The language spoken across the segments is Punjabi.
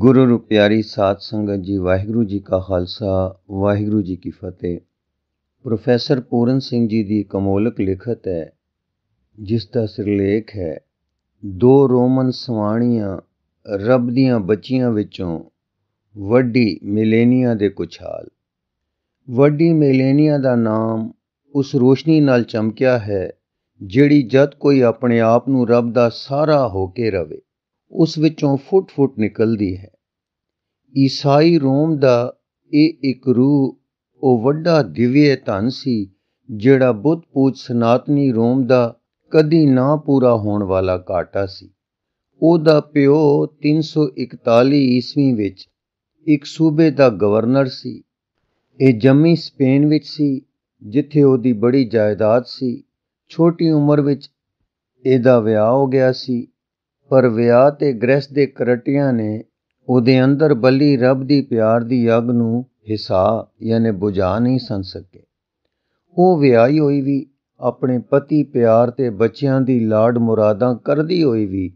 ਗੁਰੂ ਰੁਪਿਆਰੀ ਸਾਧ ਸੰਗਤ ਜੀ ਵਾਹਿਗੁਰੂ ਜੀ ਕਾ ਖਾਲਸਾ ਵਾਹਿਗੁਰੂ ਜੀ ਕੀ ਫਤਿਹ ਪ੍ਰੋਫੈਸਰ ਪੂਰਨ ਸਿੰਘ ਜੀ ਦੀ ਕਮੋਲਕ ਲਿਖਤ ਹੈ ਜਿਸ ਦਾ ਸਿਰਲੇਖ ਹੈ ਦੋ ਰੋਮਨ ਸਵਾਣੀਆਂ ਰੱਬ ਦੀਆਂ ਬੱਚੀਆਂ ਵਿੱਚੋਂ ਵੱਡੀ ਮਿਲੇਨੀਆ ਦੇ ਕੁਛ ਹਾਲ ਵੱਡੀ ਮਿਲੇਨੀਆ ਦਾ ਨਾਮ ਉਸ ਰੋਸ਼ਨੀ ਨਾਲ ਚਮਕਿਆ ਹੈ ਜਿਹੜੀ ਜਦ ਕੋਈ ਆਪਣੇ ਆਪ ਨੂੰ ਰੱਬ ਦਾ ਸਾਰਾ ਹੋ ਕੇ ਰਵੇ ਉਸ ਵਿੱਚੋਂ ਫੁੱਟ-ਫੁੱਟ ਨਿਕਲਦੀ ਹੈ ਈਸਾਈ ਰੋਮ ਦਾ ਇਹ ਇੱਕ ਰੂਹ ਉਹ ਵੱਡਾ ਦਿਵਯ ਧਨ ਸੀ ਜਿਹੜਾ ਬੁੱਧ ਪੂਜ ਸਨਾਤਨੀ ਰੋਮ ਦਾ ਕਦੀ ਨਾ ਪੂਰਾ ਹੋਣ ਵਾਲਾ ਕਾਟਾ ਸੀ ਉਹਦਾ ਪਿਓ 341 ਈਸਵੀ ਵਿੱਚ ਇੱਕ ਸੂਬੇ ਦਾ ਗਵਰਨਰ ਸੀ ਇਹ ਜੰਮੀ ਸਪੇਨ ਵਿੱਚ ਸੀ ਜਿੱਥੇ ਉਹਦੀ ਬੜੀ ਜਾਇਦਾਦ ਸੀ ਛੋਟੀ ਉਮਰ ਵਿੱਚ ਇਹਦਾ ਵਿਆਹ ਹੋ ਗਿਆ ਸੀ ਪਰ ਵਿਆਹ ਤੇ ਗ੍ਰਹਿਸ ਦੇ ਕਰਟੀਆਂ ਨੇ ਉਹਦੇ ਅੰਦਰ ਬੱਲੀ ਰੱਬ ਦੀ ਪਿਆਰ ਦੀ ਅੱਗ ਨੂੰ ਹਿਸਾ ਯਾਨੀ ਬੁਝਾ ਨਹੀਂ ਸੰ ਸਕੇ ਉਹ ਵਿਆਹੀ ਹੋਈ ਵੀ ਆਪਣੇ ਪਤੀ ਪਿਆਰ ਤੇ ਬੱਚਿਆਂ ਦੀ ਲਾਡ ਮੁਰਾਦਾਂ ਕਰਦੀ ਹੋਈ ਵੀ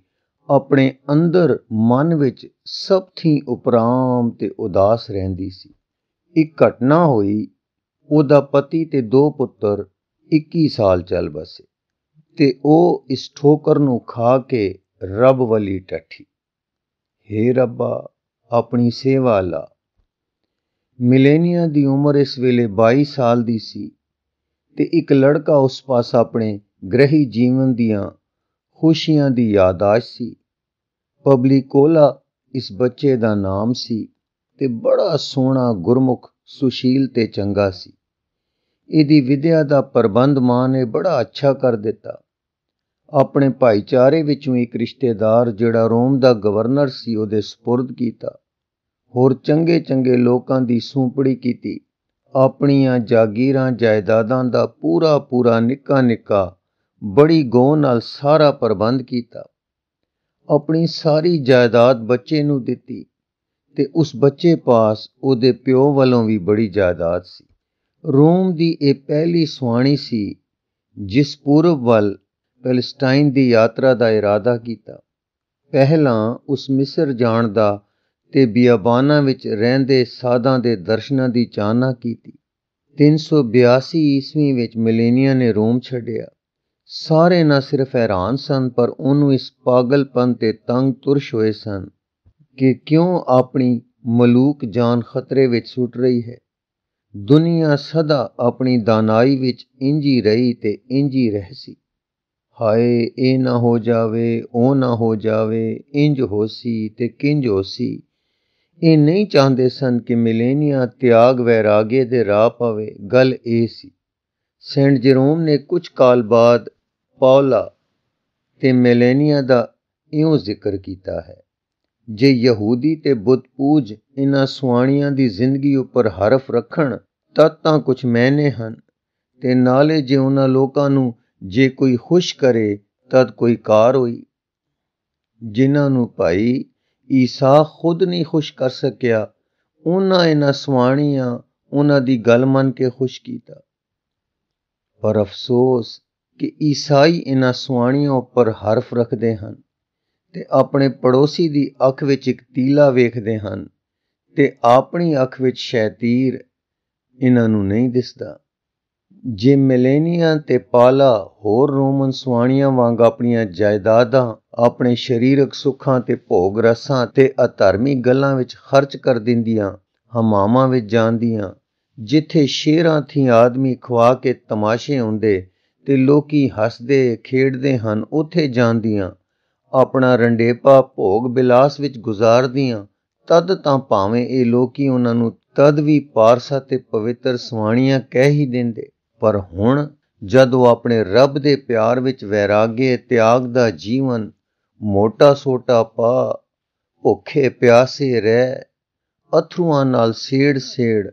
ਆਪਣੇ ਅੰਦਰ ਮਨ ਵਿੱਚ ਸਭ ਥੀ ਉਪਰਾਮ ਤੇ ਉਦਾਸ ਰਹਿੰਦੀ ਸੀ ਇੱਕ ਘਟਨਾ ਹੋਈ ਉਹਦਾ ਪਤੀ ਤੇ ਦੋ ਪੁੱਤਰ 21 ਸਾਲ ਚੱਲ ਬਸੇ ਤੇ ਉਹ ਇਸ ਠੋਕਰ ਨੂੰ ਖਾ ਕੇ ਰੱਬ ਵਾਲੀ ਟੱਠੀ हे ਰੱਬਾ ਆਪਣੀ ਸੇਵਾ ਲਾ ਮਿਲੇਨੀਆ ਦੀ ਉਮਰ ਇਸ ਵੇਲੇ 22 ਸਾਲ ਦੀ ਸੀ ਤੇ ਇੱਕ ਲੜਕਾ ਉਸ ਪਾਸ ਆਪਣੇ ਗ੍ਰਹੀ ਜੀਵਨ ਦੀਆਂ ਖੁਸ਼ੀਆਂ ਦੀ ਯਾਦਾਸ਼ ਸੀ ਪਬਲਿਕੋਲਾ ਇਸ ਬੱਚੇ ਦਾ ਨਾਮ ਸੀ ਤੇ ਬੜਾ ਸੋਹਣਾ ਗੁਰਮੁਖ ਸੁਸ਼ੀਲ ਤੇ ਚੰਗਾ ਸੀ ਇਹਦੀ ਵਿਦਿਆ ਦਾ ਪ੍ਰਬੰਧ ਮਾਂ ਨੇ ਬੜਾ ਅੱਛਾ ਕਰ ਦਿੱਤਾ ਆਪਣੇ ਭਾਈਚਾਰੇ ਵਿੱਚੋਂ ਇੱਕ ਰਿਸ਼ਤੇਦਾਰ ਜਿਹੜਾ ਰੋਮ ਦਾ ਗਵਰਨਰ ਸੀ ਉਹਦੇ سپرد ਕੀਤਾ ਹੋਰ ਚੰਗੇ ਚੰਗੇ ਲੋਕਾਂ ਦੀ ਸੂਪੜੀ ਕੀਤੀ ਆਪਣੀਆਂ ਜਾਗੀਰਾਂ ਜਾਇਦਾਦਾਂ ਦਾ ਪੂਰਾ ਪੂਰਾ ਨਿੱਕਾ ਨਿੱਕਾ ਬੜੀ ਗੋ ਨਾਲ ਸਾਰਾ ਪ੍ਰਬੰਧ ਕੀਤਾ ਆਪਣੀ ਸਾਰੀ ਜਾਇਦਾਦ ਬੱਚੇ ਨੂੰ ਦਿੱਤੀ ਤੇ ਉਸ ਬੱਚੇ ਪਾਸ ਉਹਦੇ ਪਿਓ ਵੱਲੋਂ ਵੀ ਬੜੀ ਜਾਇਦਾਦ ਸੀ ਰੋਮ ਦੀ ਇਹ ਪਹਿਲੀ ਸੁਆਣੀ ਸੀ ਜਿਸ ਪੂਰਬ ਵੱਲ ਪੈਲਸਟਾਈਨ ਦੀ ਯਾਤਰਾ ਦਾ ਇਰਾਦਾ ਕੀਤਾ ਪਹਿਲਾਂ ਉਸ ਮਿਸਰ ਜਾਣ ਦਾ ਤੇ ਬਿਆਬਾਨਾਂ ਵਿੱਚ ਰਹਿੰਦੇ ਸਾਧਾਂ ਦੇ ਦਰਸ਼ਨਾਂ ਦੀ ਚਾਹਨਾ ਕੀਤੀ 382 ਈਸਵੀ ਵਿੱਚ ਮਿਲੇਨੀਆ ਨੇ ਰੋਮ ਛੱਡਿਆ ਸਾਰੇ ਨਾ ਸਿਰਫ ਹੈਰਾਨ ਸਨ ਪਰ ਉਹਨੂੰ ਇਸ ਪਾਗਲਪਨ ਤੇ ਤੰਗ ਤੁਰਸ਼ ਹੋਏ ਸਨ ਕਿ ਕਿਉਂ ਆਪਣੀ ਮਲੂਕ ਜਾਨ ਖਤਰੇ ਵਿੱਚ ਸੁੱਟ ਰਹੀ ਹੈ ਦੁਨੀਆ ਸਦਾ ਆਪਣੀ ਦਾਨਾਈ ਵਿੱਚ ਇੰਜੀ ਰਹੀ ਤੇ ਇੰਜੀ ਸੀ ਹਾਏ ਇਹ ਨਾ ਹੋ ਜਾਵੇ ਉਹ ਨਾ ਹੋ ਜਾਵੇ ਇੰਜ ਹੋਸੀ ਤੇ ਕਿੰਜ ਹੋਸੀ ਇਹ ਨਹੀਂ ਚਾਹੁੰਦੇ ਸਨ ਕਿ ਮਿਲੇਨੀਆ ਤਿਆਗ ਵੈਰਾਗੇ ਦੇ ਰਾਹ ਪਵੇ ਗੱਲ ਇਹ ਸੀ ਸੈਂਟ ਜਰੋਮ ਨੇ ਕੁਝ ਕਾਲ ਬਾਅਦ ਪੌਲਾ ਤੇ ਮਿਲੇਨੀਆ ਦਾ ਇਉਂ ਜ਼ਿਕਰ ਕੀਤਾ ਹੈ ਜੇ ਯਹੂਦੀ ਤੇ ਬੁੱਤ ਪੂਜ ਇਹਨਾਂ ਸੁਆਣੀਆਂ ਦੀ ਜ਼ਿੰਦਗੀ ਉੱਪਰ ਹਰਫ ਰੱਖਣ ਤਾਂ ਤਾਂ ਕੁਝ ਮੈਨੇ ਹਨ ਤੇ ਨਾਲੇ ਜੇ ਉਹਨਾਂ ਲੋਕਾਂ ਨੂੰ ਜੇ ਕੋਈ ਖੁਸ਼ ਕਰੇ ਤਦ ਕੋਈ ਕਾਰ ਹੋਈ ਜਿਨ੍ਹਾਂ ਨੂੰ ਭਾਈ ਈਸਾ ਖੁਦ ਨਹੀਂ ਖੁਸ਼ ਕਰ ਸਕਿਆ ਉਹਨਾਂ ਇਹਨਾਂ ਸਵਾਣੀਆਂ ਉਹਨਾਂ ਦੀ ਗੱਲ ਮੰਨ ਕੇ ਖੁਸ਼ ਕੀਤਾ ਪਰ ਅਫਸੋਸ ਕਿ ਈਸਾਈ ਇਹਨਾਂ ਸਵਾਣੀਆਂ ਉੱਪਰ ਹਰਫ ਰੱਖਦੇ ਹਨ ਤੇ ਆਪਣੇ ਪੜੋਸੀ ਦੀ ਅੱਖ ਵਿੱਚ ਇੱਕ ਤੀਲਾ ਵੇਖਦੇ ਹਨ ਤੇ ਆਪਣੀ ਅੱਖ ਵਿੱਚ ਸ਼ੈਤੀਰ ਇਹਨਾਂ ਨੂੰ ਨਹੀਂ ਦਿਸਦਾ ਜੇ ਮਿਲੇਨੀਆ ਤੇ ਪਾਲਾ ਹੋਰ ਰੋਮਨ ਸੁਆਣੀਆਂ ਵਾਂਗ ਆਪਣੀਆਂ ਜਾਇਦਾਦਾਂ ਆਪਣੇ ਸਰੀਰਕ ਸੁੱਖਾਂ ਤੇ ਭੋਗ ਰਸਾਂ ਤੇ ਅਧਰਮੀ ਗੱਲਾਂ ਵਿੱਚ ਖਰਚ ਕਰ ਦਿੰਦੀਆਂ ਹਮਾਮਾਂ ਵਿੱਚ ਜਾਂਦੀਆਂ ਜਿੱਥੇ ਸ਼ੇਰਾਂ ਥੀ ਆਦਮੀ ਖਵਾ ਕੇ ਤਮਾਸ਼ੇ ਹੁੰਦੇ ਤੇ ਲੋਕੀ ਹੱਸਦੇ ਖੇਡਦੇ ਹਨ ਉੱਥੇ ਜਾਂਦੀਆਂ ਆਪਣਾ ਰੰਡੇਪਾ ਭੋਗ ਬਿਲਾਸ ਵਿੱਚ ਗੁਜ਼ਾਰਦੀਆਂ ਤਦ ਤਾਂ ਭਾਵੇਂ ਇਹ ਲੋਕੀ ਉਹਨਾਂ ਨੂੰ ਤਦ ਵੀ ਪਾਰਸਾ ਤੇ ਪਵਿੱਤਰ ਸੁਆਣੀਆਂ ਕਹਿ ਹੀ ਦਿੰਦੇ ਪਰ ਹੁਣ ਜਦ ਉਹ ਆਪਣੇ ਰੱਬ ਦੇ ਪਿਆਰ ਵਿੱਚ ਵੈਰਾਗੇ ਤਿਆਗ ਦਾ ਜੀਵਨ ਮੋਟਾ ਸੋਟਾ ਪਾ ਭੁੱਖੇ ਪਿਆਸੇ ਰਹਿ ਅਥਰੂਆਂ ਨਾਲ ਸੇੜ ਸੇੜ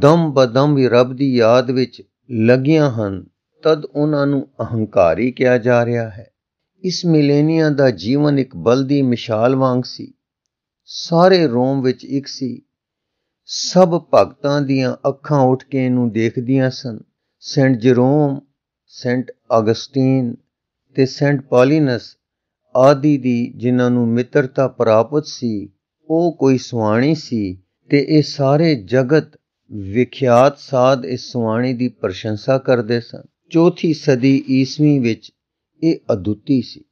ਦਮ ਬਦਮ ਵੀ ਰੱਬ ਦੀ ਯਾਦ ਵਿੱਚ ਲੱਗੀਆਂ ਹਨ ਤਦ ਉਹਨਾਂ ਨੂੰ ਅਹੰਕਾਰੀ ਕਿਹਾ ਜਾ ਰਿਹਾ ਹੈ ਇਸ ਮਿਲੇਨੀਆ ਦਾ ਜੀਵਨ ਇੱਕ ਬਲਦੀ ਮਿਸਾਲ ਵਾਂਗ ਸੀ ਸਾਰੇ ਰੋਮ ਵਿੱਚ ਇੱਕ ਸੀ ਸਭ ਭਗਤਾਂ ਦੀਆਂ ਅੱਖਾਂ ਉੱਠ ਕੇ ਇਹਨੂੰ ਦੇਖਦੀਆਂ ਸਨ ਸੈਂਟ ਜਰੋਮ ਸੈਂਟ ਅਗਸਟੀਨ ਤੇ ਸੈਂਟ ਪਾਲੀਨਸ ਆਦਿ ਦੀ ਜਿਨ੍ਹਾਂ ਨੂੰ ਮਿੱਤਰਤਾ ਪ੍ਰਾਪਤ ਸੀ ਉਹ ਕੋਈ ਸੁਆਣੀ ਸੀ ਤੇ ਇਹ ਸਾਰੇ ਜਗਤ ਵਿਖਿਆਤ ਸਾਧ ਇਸ ਸੁਆਣੀ ਦੀ ਪ੍ਰਸ਼ੰਸਾ ਕਰਦੇ ਸਨ ਚੌਥੀ ਸਦੀ ਈਸਵੀ ਵਿੱਚ ਇਹ ਅਦੁੱਤੀ ਸੀ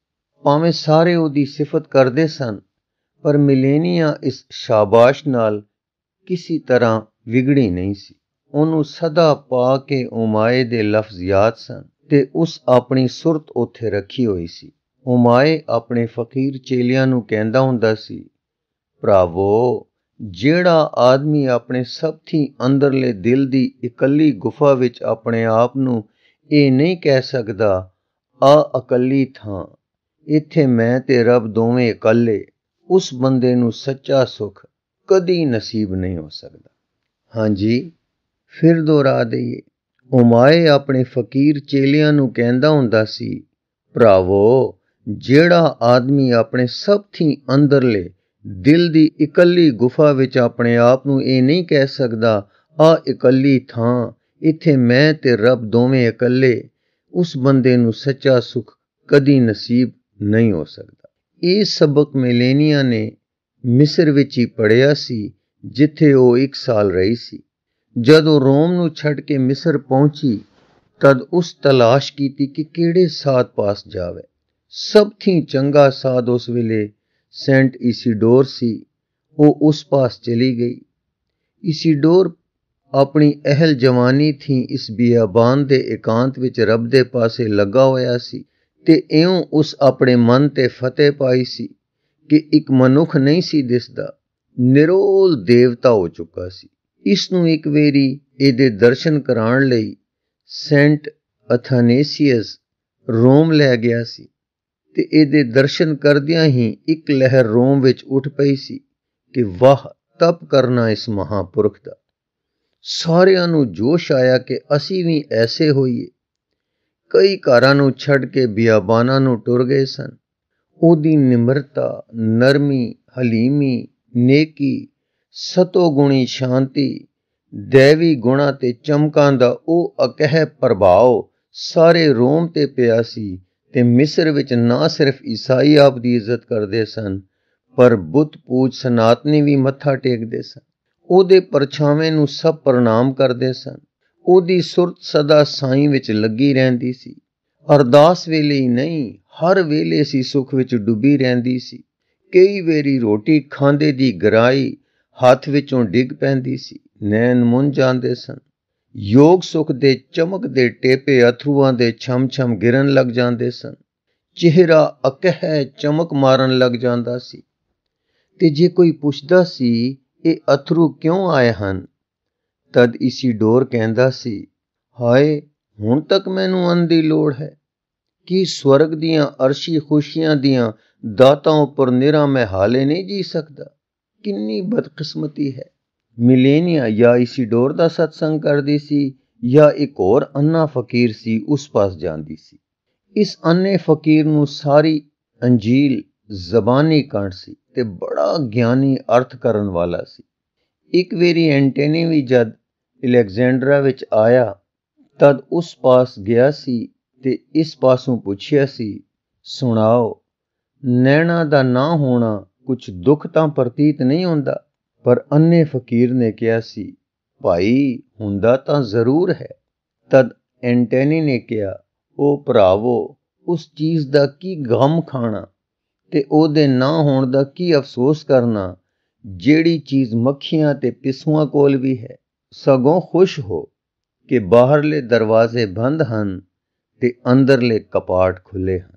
ਭਾਵੇਂ ਸਾਰੇ ਉਹਦੀ ਸਿਫਤ ਕਰਦੇ ਸਨ ਪਰ ਮਿਲੇਨੀਆ ਇਸ ਸ਼ਾਬਾਸ਼ ਨਾਲ ਕਿਸੇ ਤਰ੍ਹਾਂ ਵਿਗੜੀ ਨਹੀਂ ਸੀ ਉਹਨੂੰ ਸਦਾ ਪਾ ਕੇ ਉਮਾਏ ਦੇ ਲਫ਼ਜ਼ ਯਾਦ ਸਨ ਤੇ ਉਸ ਆਪਣੀ ਸੁਰਤ ਉੱਥੇ ਰੱਖੀ ਹੋਈ ਸੀ ਉਮਾਏ ਆਪਣੇ ਫਕੀਰ ਚੇਲਿਆਂ ਨੂੰ ਕਹਿੰਦਾ ਹੁੰਦਾ ਸੀ ਭਰਾਵੋ ਜਿਹੜਾ ਆਦਮੀ ਆਪਣੇ ਸਭ ਥੀ ਅੰਦਰਲੇ ਦਿਲ ਦੀ ਇਕੱਲੀ ਗੁਫਾ ਵਿੱਚ ਆਪਣੇ ਆਪ ਨੂੰ ਇਹ ਨਹੀਂ ਕਹਿ ਸਕਦਾ ਆ ਇਕੱਲੀ ਥਾਂ ਇੱਥੇ ਮੈਂ ਤੇ ਰੱਬ ਦੋਵੇਂ ਇਕੱਲੇ ਉਸ ਬੰਦੇ ਨੂੰ ਸੱਚਾ ਸੁਖ ਕਦੀ ਨਸੀਬ ਨਹੀਂ ਹੋ ਸਕਦਾ ਹਾਂਜੀ ਫਿਰ ਦੁਹਰਾ ਦਈਏ ਉਮਾਏ ਆਪਣੇ ਫਕੀਰ ਚੇਲਿਆਂ ਨੂੰ ਕਹਿੰਦਾ ਹੁੰਦਾ ਸੀ ਭਰਾਵੋ ਜਿਹੜਾ ਆਦਮੀ ਆਪਣੇ ਸਭ ਥੀ ਅੰਦਰਲੇ ਦਿਲ ਦੀ ਇਕੱਲੀ ਗੁਫਾ ਵਿੱਚ ਆਪਣੇ ਆਪ ਨੂੰ ਇਹ ਨਹੀਂ ਕਹਿ ਸਕਦਾ ਆ ਇਕੱਲੀ ਥਾਂ ਇੱਥੇ ਮੈਂ ਤੇ ਰੱਬ ਦੋਵੇਂ ਇਕੱਲੇ ਉਸ ਬੰਦੇ ਨੂੰ ਸੱਚਾ ਸੁਖ ਕਦੀ ਨਸੀਬ ਨਹੀਂ ਹੋ ਸਕਦਾ ਇਹ ਸਬਕ ਮਿਲੇਨੀਆ ਨੇ ਮਿਸਰ ਵਿੱਚ ਹੀ ਪੜਿਆ ਸੀ ਜਿੱਥੇ ਉਹ 1 ਸਾਲ ਰਹੀ ਸੀ ਜਦੋਂ ਰੋਮ ਨੂੰ ਛੱਡ ਕੇ ਮਿਸਰ ਪਹੁੰਚੀ ਤਦ ਉਸ ਤਲਾਸ਼ ਕੀਤੀ ਕਿ ਕਿਹੜੇ ਸਾਧ ਪਾਸ ਜਾਵੇ ਸਭ ਥੀ ਚੰਗਾ ਸਾਧ ਉਸ ਵੇਲੇ ਸੈਂਟ ਇਸੀਡੋਰ ਸੀ ਉਹ ਉਸ ਪਾਸ ਚਲੀ ਗਈ ਇਸੀਡੋਰ ਆਪਣੀ ਅਹਲ ਜਵਾਨੀ ਥੀ ਇਸ ਬਿਆਬਾਨ ਦੇ ਇਕਾਂਤ ਵਿੱਚ ਰੱਬ ਦੇ ਪਾਸੇ ਲੱਗਾ ਹੋਇਆ ਸੀ ਤੇ ਇਉਂ ਉਸ ਆਪਣੇ ਮਨ ਤੇ ਫਤਿਹ ਪਾਈ ਸੀ ਕਿ ਇੱਕ ਮਨੁੱਖ ਨਹੀਂ ਸੀ ਦਿਸਦਾ ਨਿਰੋਲ ਦੇਵਤਾ ਹੋ ਚੁੱਕਾ ਸੀ ਇਸ ਨੂੰ ਇੱਕ ਵੇਰੀ ਇਹਦੇ ਦਰਸ਼ਨ ਕਰਾਉਣ ਲਈ ਸੈਂਟ ਅਥਾਨੇਸੀਅਸ ਰੋਮ ਲੈ ਗਿਆ ਸੀ ਤੇ ਇਹਦੇ ਦਰਸ਼ਨ ਕਰਦਿਆਂ ਹੀ ਇੱਕ ਲਹਿਰ ਰੋਮ ਵਿੱਚ ਉੱਠ ਪਈ ਸੀ ਕਿ ਵਾਹ ਤਪ ਕਰਨਾ ਇਸ ਮਹਾਪੁਰਖ ਦਾ ਸਾਰਿਆਂ ਨੂੰ ਜੋਸ਼ ਆਇਆ ਕਿ ਅਸੀਂ ਵੀ ਐਸੇ ਹੋਈਏ ਕਈ ਘਰਾਂ ਨੂੰ ਛੱਡ ਕੇ ਬਿਆਬਾਨਾਂ ਨੂੰ ਟੁਰ ਗਏ ਸਨ ਉਹਦੀ ਨਿਮਰਤਾ ਨਰਮੀ ਹਲੀਮੀ ਨੇਕੀ ਸਤੋ ਗੁਣੀ ਸ਼ਾਂਤੀ ਦੇਵੀ ਗੁਣਾ ਤੇ ਚਮਕਾਂ ਦਾ ਉਹ ਅਕਹਿ ਪ੍ਰਭਾਵ ਸਾਰੇ ਰੋਮ ਤੇ ਪਿਆ ਸੀ ਤੇ ਮਿਸਰ ਵਿੱਚ ਨਾ ਸਿਰਫ ਈਸਾਈ ਆਪ ਦੀ ਇੱਜ਼ਤ ਕਰਦੇ ਸਨ ਪਰ ਬੁੱਤ ਪੂਜ ਸਨਾਤਨੀ ਵੀ ਮੱਥਾ ਟੇਕਦੇ ਸਨ ਉਹਦੇ ਪਰਛਾਵੇਂ ਨੂੰ ਸਭ ਪ੍ਰਣਾਮ ਕਰਦੇ ਸਨ ਉਹਦੀ ਸੁਰਤ ਸਦਾ ਸਾਈਂ ਵਿੱਚ ਲੱਗੀ ਰਹਿੰਦੀ ਸੀ ਅਰਦਾਸ ਵੇਲੇ ਹੀ ਨਹੀਂ ਹਰ ਵੇਲੇ ਸੀ ਸੁਖ ਵਿੱਚ ਡੁੱਬੀ ਰਹਿੰਦੀ ਸੀ ਕਈ ਵੇਰੀ ਰੋਟੀ ਖਾਂਦੇ ਦੀ ਗਰਾਈ ਹੱਥ ਵਿੱਚੋਂ ਡਿੱਗ ਪੈਂਦੀ ਸੀ ਨੈਣ ਮੁੰਝ ਜਾਂਦੇ ਸਨ ਯੋਗ ਸੁਖ ਦੇ ਚਮਕ ਦੇ ਟੇਪੇ ਅਥਰੂਆਂ ਦੇ ਛਮ-ਛਮ ਗਿਰਨ ਲੱਗ ਜਾਂਦੇ ਸਨ ਚਿਹਰਾ ਅਕਹਿ ਚਮਕ ਮਾਰਨ ਲੱਗ ਜਾਂਦਾ ਸੀ ਤੇ ਜੇ ਕੋਈ ਪੁੱਛਦਾ ਸੀ ਇਹ ਅਥਰੂ ਕਿਉਂ ਆਏ ਹਨ ਤਦ ਇਸੀ ਡੋਰ ਕਹਿੰਦਾ ਸੀ ਹਾਏ ਹੁਣ ਤੱਕ ਮੈਨੂੰ ਅੰਨ ਦੀ ਲੋੜ ਹੈ ਕਿ ਸਵਰਗ ਦੀਆਂ ਅਰਸ਼ੀ ਖੁਸ਼ੀਆਂ ਦੀਆਂ ਦਾਤਾਂ ਉੱਪਰ ਨਿਰਾ ਮੈਂ ਹਾਲੇ ਨਹੀਂ ਜੀ ਸਕਦਾ ਕਿੰਨੀ ਬਦਕਿਸਮਤੀ ਹੈ ਮਿਲੇਨੀਆ ਜਾਂ ਇਸੀ ਡੋਰ ਦਾ ਸਤਸੰਗ ਕਰਦੀ ਸੀ ਜਾਂ ਇੱਕ ਹੋਰ ਅੰਨਾ ਫਕੀਰ ਸੀ ਉਸ ਪਾਸ ਜਾਂਦੀ ਸੀ ਇਸ ਅੰਨੇ ਫਕੀਰ ਨੂੰ ਸਾਰੀ ਅੰਜੀਲ ਜ਼ਬਾਨੀ ਕੰਠ ਸੀ ਤੇ ਬੜਾ ਗਿਆਨੀ ਅਰਥ ਕਰਨ ਵਾਲਾ ਸੀ ਇੱਕ ਵੇਰੀ ਐਂਟੇਨੀ ਵੀ ਜਦ ਅਲੈਗਜ਼ੈਂਡਰਾ ਵਿੱਚ ਆਇਆ ਤਦ ਉਸ ਪਾਸ ਗਿਆ ਸੀ ਤੇ ਇਸ ਪਾਸੋਂ ਪੁੱਛਿਆ ਸੀ ਸੁਣਾਓ ਨੈਣਾ ਦਾ ਨਾ ਹੋਣਾ ਕੁਝ ਦੁੱਖ ਤਾਂ ਪ੍ਰਤੀਤ ਨਹੀਂ ਹੁੰਦਾ ਪਰ ਅੰਨੇ ਫਕੀਰ ਨੇ ਕਿਹਾ ਸੀ ਭਾਈ ਹੁੰਦਾ ਤਾਂ ਜ਼ਰੂਰ ਹੈ ਤਦ ਐਂਟੇਨੀ ਨੇ ਕਿਹਾ ਉਹ ਭਰਾਵੋ ਉਸ ਚੀਜ਼ ਦਾ ਕੀ ਗਮ ਖਾਣਾ ਤੇ ਉਹਦੇ ਨਾ ਹੋਣ ਦਾ ਕੀ ਅਫਸੋਸ ਕਰਨਾ ਜਿਹੜੀ ਚੀਜ਼ ਮੱਖੀਆਂ ਤੇ ਪਿਸੂਆਂ ਕੋਲ ਵੀ ਹੈ ਸਗੋਂ ਖੁਸ਼ ਹੋ ਕਿ ਬਾਹਰਲੇ ਦਰਵਾਜ਼ੇ ਬੰਦ ਹਨ ਤੇ ਅੰਦਰਲੇ ਕਪਾਟ ਖੁੱਲੇ ਹਨ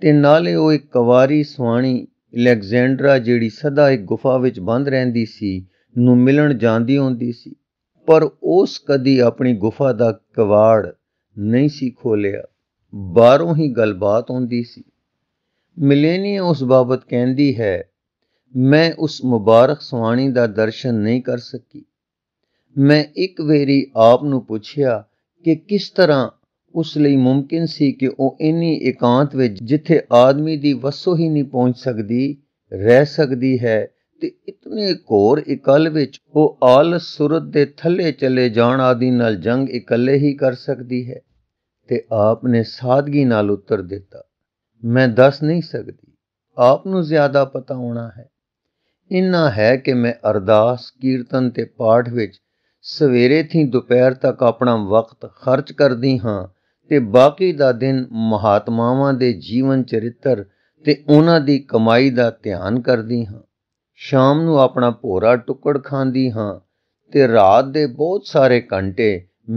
ਤੇ ਨਾਲੇ ਉਹ ਇੱਕ ਕਵਾਰੀ ਸੁਹਾਣੀ ਅਲੈਗਜ਼ੈਂਡਰਾ ਜਿਹੜੀ ਸਦਾ ਇੱਕ ਗੁਫਾ ਵਿੱਚ ਬੰਦ ਰਹਿੰਦੀ ਸੀ ਨੂੰ ਮਿਲਣ ਜਾਂਦੀ ਹੁੰਦੀ ਸੀ ਪਰ ਉਸ ਕਦੀ ਆਪਣੀ ਗੁਫਾ ਦਾ ਕਵਾੜ ਨਹੀਂ ਸੀ ਖੋਲਿਆ ਬਾਹਰੋਂ ਹੀ ਗੱਲਬਾਤ ਹੁੰਦੀ ਸੀ ਮਿਲੇਨੀ ਉਸ ਬਾਬਤ ਕਹਿੰਦੀ ਹੈ ਮੈਂ ਉਸ ਮੁਬਾਰਕ ਸੁਆਣੀ ਦਾ ਦਰਸ਼ਨ ਨਹੀਂ ਕਰ ਸਕੀ ਮੈਂ ਇੱਕ ਵੇਰੀ ਆਪ ਨੂੰ ਪੁੱਛਿਆ ਕਿ ਕਿਸ ਤਰ੍ਹਾਂ ਉਸ ਲਈ ਮੁਮਕਿਨ ਸੀ ਕਿ ਉਹ ਇਨੀ ਇਕਾਂਤ ਵਿੱਚ ਜਿੱਥੇ ਆਦਮੀ ਦੀ ਵਸੋ ਹੀ ਨਹੀਂ ਪਹੁੰਚ ਸਕਦੀ ਰਹਿ ਸਕਦੀ ਹੈ ਤੇ ਇਤਨੇ ਘੋਰ ਇਕਲ ਵਿੱਚ ਉਹ ਆਲ ਸੁਰਤ ਦੇ ਥੱਲੇ ਚਲੇ ਜਾਣ ਆਦੀ ਨਾਲ ਜੰਗ ਇਕੱਲੇ ਹੀ ਕਰ ਸਕਦੀ ਹੈ ਤੇ ਆਪ ਨੇ ਸਾਦਗੀ ਨਾਲ ਉੱਤਰ ਦਿੱਤਾ ਮੈਂ ਦੱਸ ਨਹੀਂ ਸਕਦੀ ਆਪ ਨੂੰ ਜ਼ਿਆਦਾ ਪਤਾ ਹੋਣਾ ਹੈ ਇੰਨਾ ਹੈ ਕਿ ਮੈਂ ਅਰਦਾਸ ਕੀਰਤਨ ਤੇ ਪਾਠ ਵਿੱਚ ਸਵੇਰੇ ਥੀ ਦੁਪਹਿਰ ਤੱਕ ਆਪਣਾ ਵਕਤ ਖਰਚ ਕਰਦੀ ਹਾਂ ਤੇ ਬਾਕੀ ਦਾ ਦਿਨ ਮਹਾਤਮਾਵਾਂ ਦੇ ਜੀਵਨ ਚਰਿੱਤਰ ਤੇ ਉਹਨਾਂ ਦੀ ਕਮਾਈ ਦਾ ਧਿਆਨ ਕਰਦੀ ਹਾਂ ਸ਼ਾਮ ਨੂੰ ਆਪਣਾ ਭੋਰਾ ਟੁਕੜ ਖਾਂਦੀ ਹਾਂ ਤੇ ਰਾਤ ਦੇ ਬਹੁਤ ਸਾਰੇ ਘੰਟੇ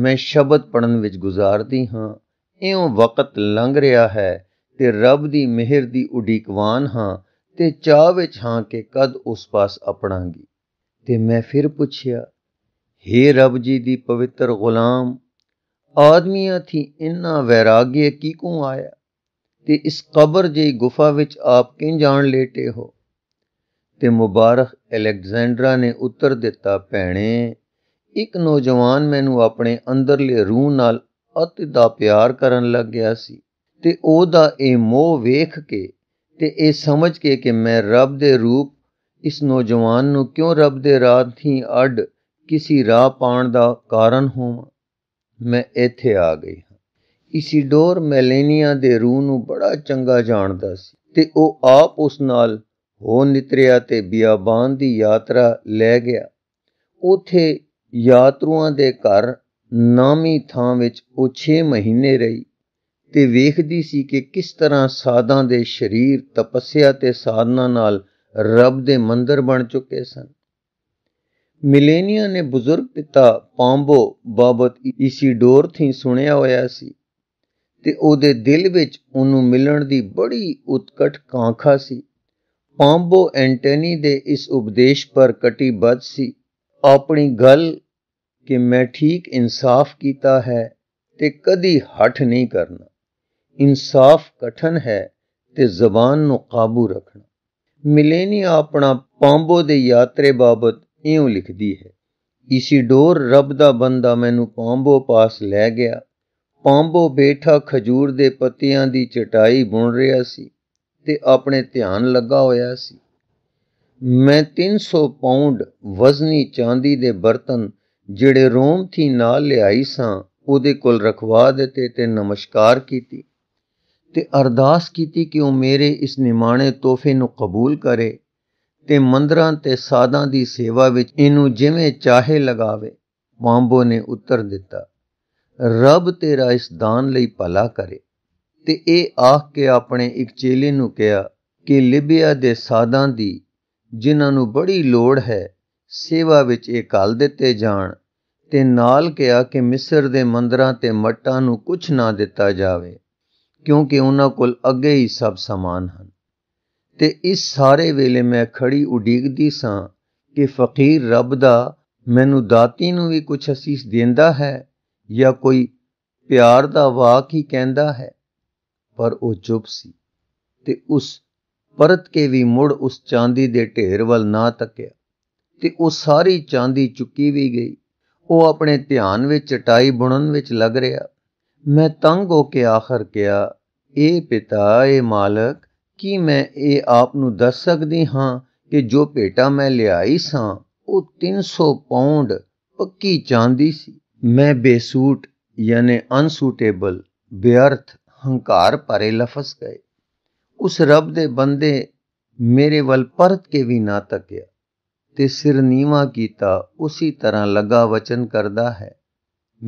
ਮੈਂ ਸ਼ਬਦ ਪੜਨ ਵਿੱਚ ਗੁਜ਼ਾਰਦੀ ਹਾਂ ਇਉਂ ਵਕਤ ਲੰਘ ਰਿਹਾ ਹੈ ਤੇ ਰੱਬ ਦੀ ਮਿਹਰ ਦੀ ਉਡੀਕਵਾਨ ਹਾਂ ਤੇ ਚਾਹ ਵਿੱਚ ਹਾਂ ਕਿ ਕਦ ਉਸ ਪਾਸ ਆਪਣਾਂਗੀ ਤੇ ਮੈਂ ਫਿਰ ਪੁੱਛਿਆ हे ਰੱਬ ਜੀ ਦੀ ਪਵਿੱਤਰ ਗੁਲਾਮ ਆਦਮੀਆਂ ਥੀ ਵੈਰਾਗੀ ਕੀ ਕੋ ਆਇਆ ਤੇ ਇਸ ਕਬਰ ਜਈ ਗੁਫਾ ਵਿੱਚ ਆਪ ਕਿੰ ਜਾਣ ਲੇਟੇ ਹੋ ਤੇ ਮੁਬਾਰਕ ਅਲੈਗਜ਼ੈਂਡਰਾ ਨੇ ਉੱਤਰ ਦਿੱਤਾ ਭੈਣੇ ਇੱਕ ਨੌਜਵਾਨ ਮੈਨੂੰ ਆਪਣੇ ਅੰਦਰਲੇ ਰੂਹ ਨਾਲ ਅਤ ਦਾ ਪਿਆਰ ਕਰਨ ਲੱਗ ਗਿਆ ਸੀ ਤੇ ਉਹਦਾ ਇਹ ਮੋਹ ਵੇਖ ਕੇ ਤੇ ਇਹ ਸਮਝ ਕੇ ਕਿ ਮੈਂ ਰੱਬ ਦੇ ਰੂਪ ਇਸ ਨੌਜਵਾਨ ਨੂੰ ਕਿਉਂ ਰੱਬ ਦੇ ਰਾਹ ਥੀ ਅੱਡ ਕਿਸੇ ਰਾਹ ਪਾਣ ਦਾ ਕਾਰਨ ਹੋਵਾਂ ਮੈਂ ਇੱਥੇ ਆ ਗਈ ਹਾਂ ਡੋਰ ਮੈਲੇਨੀਆ ਦੇ ਰੂਹ ਨੂੰ ਬੜਾ ਚੰਗਾ ਜਾਣਦਾ ਸੀ ਤੇ ਉਹ ਆਪ ਉਸ ਨਾਲ ਹੋ ਨਿਤਰਿਆ ਤੇ ਬਿਆਬਾਨ ਦੀ ਯਾਤਰਾ ਲੈ ਗਿਆ ਉਥੇ ਯਾਤਰੂਆਂ ਦੇ ਘਰ ਨਾਮੀ ਥਾਂ ਵਿੱਚ ਉਹ 6 ਮਹੀਨੇ ਰਹੀ ਤੇ ਵੇਖਦੀ ਸੀ ਕਿ ਕਿਸ ਤਰ੍ਹਾਂ ਸਾਧਾਂ ਦੇ ਸਰੀਰ ਤਪੱਸਿਆ ਤੇ ਸਾਧਨਾ ਨਾਲ ਰੱਬ ਦੇ ਮੰਦਰ ਬਣ ਚੁੱਕੇ ਸਨ ਮਿਲੇਨੀਆ ਨੇ ਬਜ਼ੁਰਗ ਪਿਤਾ ਪਾਂਬੋ ਬਾਬਤ ਇਸੀ ਡੋਰ ਥੀ ਸੁਣਿਆ ਹੋਇਆ ਸੀ ਤੇ ਉਹਦੇ ਦਿਲ ਵਿੱਚ ਉਹਨੂੰ ਮਿਲਣ ਦੀ ਬੜੀ ਉਤਕਟ ਕਾਂਖਾ ਸੀ ਪਾਂਬੋ ਐਂਟਨੀ ਦੇ ਇਸ ਉਪਦੇਸ਼ ਪਰ ਕਟੀਬੱਧ ਸੀ ਆਪਣੀ ਗੱਲ ਕਿ ਮੈਂ ਠੀਕ ਇਨਸਾਫ ਕੀਤਾ ਹੈ ਤੇ ਕਦੀ ਹਟ ਨਹੀਂ ਕਰਨਾ ਇਨਸਾਫ ਕਠਨ ਹੈ ਤੇ ਜ਼ਬਾਨ ਨੂੰ ਕਾਬੂ ਰੱਖਣਾ ਮਿਲੇਨੀ ਆਪਣਾ ਪਾਂਬੋ ਦੇ ਯਾਤਰੇ ਬਾਬਤ ਇਉਂ ਲਿਖਦੀ ਹੈ ਈਸ਼ੀਡੋਰ ਰੱਬ ਦਾ ਬੰਦਾ ਮੈਨੂੰ ਪੌਂਬੋ ਪਾਸ ਲੈ ਗਿਆ ਪੌਂਬੋ ਬੈਠਾ ਖਜੂਰ ਦੇ ਪੱਤਿਆਂ ਦੀ ਚਟਾਈ ਬੁਣ ਰਿਹਾ ਸੀ ਤੇ ਆਪਣੇ ਧਿਆਨ ਲੱਗਾ ਹੋਇਆ ਸੀ ਮੈਂ 300 ਪਾਉਂਡ ਵਜ਼ਨੀ ਚਾਂਦੀ ਦੇ ਬਰਤਨ ਜਿਹੜੇ ਰੋਮ ਥੀ ਨਾਲ ਲਿਆਈ ਸਾਂ ਉਹਦੇ ਕੋਲ ਰਖਵਾ ਦਿੱਤੇ ਤੇ ਨਮਸਕਾਰ ਕੀਤੀ ਤੇ ਅਰਦਾਸ ਕੀਤੀ ਕਿ ਉਹ ਮੇਰੇ ਇਸ ਨਿਮਾਣੇ ਤੋਹਫੇ ਨੂੰ ਕਬੂਲ ਕਰੇ ਤੇ ਮੰਦਰਾਂ ਤੇ ਸਾਧਾਂ ਦੀ ਸੇਵਾ ਵਿੱਚ ਇਹਨੂੰ ਜਿਵੇਂ ਚਾਹੇ ਲਗਾਵੇ ਮਾਂਬੋ ਨੇ ਉੱਤਰ ਦਿੱਤਾ ਰੱਬ ਤੇਰਾ ਇਸ ਦਾਨ ਲਈ ਭਲਾ ਕਰੇ ਤੇ ਇਹ ਆਖ ਕੇ ਆਪਣੇ ਇੱਕ ਚੇਲੇ ਨੂੰ ਕਿਹਾ ਕਿ ਲਿਬਿਆ ਦੇ ਸਾਧਾਂ ਦੀ ਜਿਨ੍ਹਾਂ ਨੂੰ ਬੜੀ ਲੋੜ ਹੈ ਸੇਵਾ ਵਿੱਚ ਇਹ ਕਾਲ ਦਿੱਤੇ ਜਾਣ ਤੇ ਨਾਲ ਕਿਹਾ ਕਿ ਮਿਸਰ ਦੇ ਮੰਦਰਾਂ ਤੇ ਮੱਟਾਂ ਨੂੰ ਕੁਝ ਨਾ ਦਿੱਤਾ ਜਾਵੇ ਕਿਉਂਕਿ ਉਹਨਾਂ ਕੋਲ ਅੱਗੇ ਹੀ ਸਭ ਸਮਾਨ ਹਨ ਤੇ ਇਸ ਸਾਰੇ ਵੇਲੇ ਮੈਂ ਖੜੀ ਉਡੀਕਦੀ ਸਾਂ ਕਿ ਫਕੀਰ ਰੱਬ ਦਾ ਮੈਨੂੰ ਦਾਤੀ ਨੂੰ ਵੀ ਕੁਝ ਅਸੀਸ ਦਿੰਦਾ ਹੈ ਜਾਂ ਕੋਈ ਪਿਆਰ ਦਾ ਵਾਕ ਹੀ ਕਹਿੰਦਾ ਹੈ ਪਰ ਉਹ ਚੁੱਪ ਸੀ ਤੇ ਉਸ ਪਰਤ ਕੇ ਵੀ ਮੁੜ ਉਸ ਚਾਂਦੀ ਦੇ ਢੇਰ ਵੱਲ ਨਾ ਤੱਕਿਆ ਤੇ ਉਹ ਸਾਰੀ ਚਾਂਦੀ ਚੁੱਕੀ ਵੀ ਗਈ ਉਹ ਆਪਣੇ ਧਿਆਨ ਵਿੱਚ ਚਟਾਈ ਬੁਣਨ ਵਿੱਚ ਲੱਗ ਰਿਹਾ ਮੈਂ ਤੰਗ ਹੋ ਕੇ ਆਖਰ ਕਿਹਾ ਇਹ ਪਿਤਾ ਇਹ ਮਾਲਕ ਕੀ ਮੈਂ ਇਹ ਆਪ ਨੂੰ ਦੱਸ ਸਕਦੀ ਹਾਂ ਕਿ ਜੋ ਭੇਟਾ ਮੈਂ ਲਿਆਈ ਸਾਂ ਉਹ 300 ਪਾਉਂਡ ਪੱਕੀ ਚਾਂਦੀ ਸੀ ਮੈਂ ਬੇਸੂਟ ਯਾਨੀ ਅਨਸੂਟੇਬਲ ਬੇਅਰਥ ਹੰਕਾਰ ਭਰੇ ਲਫ਼ਜ਼ ਗਏ ਉਸ ਰੱਬ ਦੇ ਬੰਦੇ ਮੇਰੇ ਵੱਲ ਪਰਤ ਕੇ ਵੀ ਨਾ ਤੱਕਿਆ ਤੇ ਸਿਰ ਨੀਵਾ ਕੀਤਾ ਉਸੇ ਤਰ੍ਹਾਂ ਲਗਾ ਵਚਨ ਕਰਦਾ ਹੈ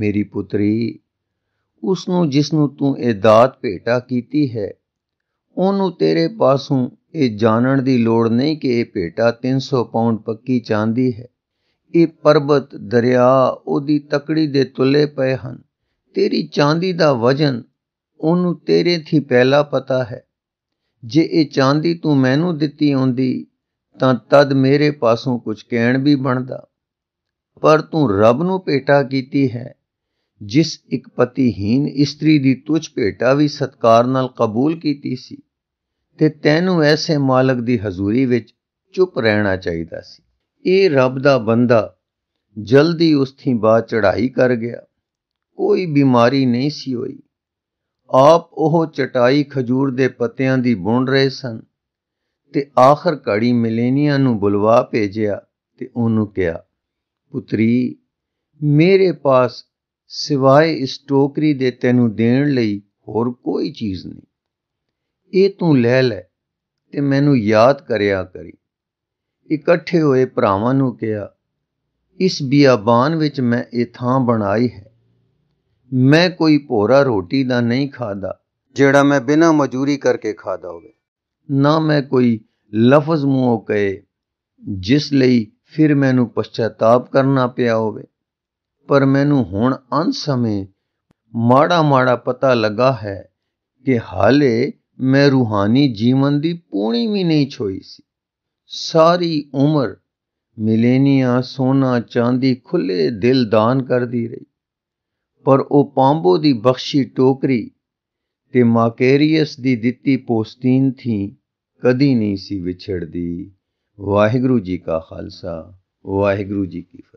ਮੇਰੀ ਪੁੱਤਰੀ ਉਸ ਨੂੰ ਜਿਸ ਨੂੰ ਤੂੰ ਇਹ ਦਾਤ ਭੇਟਾ ਕੀਤੀ ਹੈ ਉਹਨੂੰ ਤੇਰੇ ਪਾਸੋਂ ਇਹ ਜਾਣਨ ਦੀ ਲੋੜ ਨਹੀਂ ਕਿ ਇਹ ਭੇਟਾ 300 ਪਾਉਂਡ ਪੱਕੀ ਚਾਂਦੀ ਹੈ ਇਹ ਪਰਬਤ ਦਰਿਆ ਉਹਦੀ ਤਕੜੀ ਦੇ ਤੁਲੇ ਪਏ ਹਨ ਤੇਰੀ ਚਾਂਦੀ ਦਾ ਵਜਨ ਉਹਨੂੰ ਤੇਰੇ ਥੀ ਪਹਿਲਾ ਪਤਾ ਹੈ ਜੇ ਇਹ ਚਾਂਦੀ ਤੂੰ ਮੈਨੂੰ ਦਿੱਤੀ ਹੁੰਦੀ ਤਾਂ ਤਦ ਮੇਰੇ ਪਾਸੋਂ ਕੁਝ ਕਹਿਣ ਵੀ ਬਣਦਾ ਪਰ ਤੂੰ ਰੱਬ ਨੂੰ ਭੇਟਾ ਕੀਤੀ ਹੈ ਜਿਸ ਇੱਕ ਪਤੀਹੀਨ ਇਸਤਰੀ ਦੀ ਤੁਝ ਭੇਟਾ ਵੀ ਸਤਕਾਰ ਨਾਲ ਕਬੂਲ ਕੀਤੀ ਸੀ ਤੇ ਤੈਨੂੰ ਐਸੇ ਮਾਲਕ ਦੀ ਹਜ਼ੂਰੀ ਵਿੱਚ ਚੁੱਪ ਰਹਿਣਾ ਚਾਹੀਦਾ ਸੀ ਇਹ ਰੱਬ ਦਾ ਬੰਦਾ ਜਲਦੀ ਉਸ ਥੀ ਬਾ ਚੜਾਈ ਕਰ ਗਿਆ ਕੋਈ ਬਿਮਾਰੀ ਨਹੀਂ ਸੀ ਹੋਈ ਆਪ ਉਹ ਚਟਾਈ ਖਜੂਰ ਦੇ ਪੱਤਿਆਂ ਦੀ ਬੁਣ ਰਹੇ ਸਨ ਤੇ ਆਖਰ ਘੜੀ ਮਿਲੇਨੀਆ ਨੂੰ ਬੁਲਵਾ ਭੇਜਿਆ ਤੇ ਉਹਨੂੰ ਕਿਹਾ ਪੁੱਤਰੀ ਮੇਰੇ ਪਾਸ ਸਿਵਾਏ ਇਸ ਟੋਕਰੀ ਦੇ ਤੈਨੂੰ ਦੇਣ ਲਈ ਹੋਰ ਕੋਈ ਚੀਜ਼ ਨਹੀਂ ਇਹ ਤੂੰ ਲੈ ਲੈ ਤੇ ਮੈਨੂੰ ਯਾਦ ਕਰਿਆ ਕਰੀ ਇਕੱਠੇ ਹੋਏ ਭਰਾਵਾਂ ਨੂੰ ਕਿਹਾ ਇਸ ਬਿਆਬਾਨ ਵਿੱਚ ਮੈਂ ਇਹ ਥਾਂ ਬਣਾਈ ਹੈ ਮੈਂ ਕੋਈ ਭੋਰਾ ਰੋਟੀ ਦਾ ਨਹੀਂ ਖਾਦਾ ਜਿਹੜਾ ਮੈਂ ਬਿਨਾਂ ਮਜ਼ਦੂਰੀ ਕਰਕੇ ਖਾਦਾ ਹੋਵੇ ਨਾ ਮੈਂ ਕੋਈ ਲਫ਼ਜ਼ ਮੂੰਹੋਂ ਕਹੇ ਜਿਸ ਲਈ ਫਿਰ ਮੈਨੂੰ ਪਛਤਾਵਾ ਕਰਨਾ ਪਿਆ ਹੋਵੇ ਪਰ ਮੈਨੂੰ ਹੁਣ ਅੰਤ ਸਮੇਂ ਮਾੜਾ ਮਾੜਾ ਪਤਾ ਲੱਗਾ ਹੈ ਕਿ ਹਾਲੇ ਮੈਂ ਰੂਹਾਨੀ ਜੀਵਨ ਦੀ ਪੂਣੀ ਵੀ ਨਹੀਂ ਛੋਈ ਸੀ ਸਾਰੀ ਉਮਰ ਮਿਲੇਨੀਆ ਸੋਨਾ ਚਾਂਦੀ ਖੁੱਲੇ ਦਿਲ ਦਾਨ ਕਰਦੀ ਰਹੀ ਪਰ ਉਹ ਪਾਂਬੋ ਦੀ ਬਖਸ਼ੀ ਟੋਕਰੀ ਤੇ ਮਾਕੇਰੀਅਸ ਦੀ ਦਿੱਤੀ ਪੋਸਟੀਨ ਥੀ ਕਦੀ ਨਹੀਂ ਸੀ ਵਿਛੜਦੀ ਵਾਹਿਗੁਰੂ ਜੀ ਕਾ ਖਾਲਸਾ ਵਾਹਿਗੁਰੂ ਜੀ ਕੀ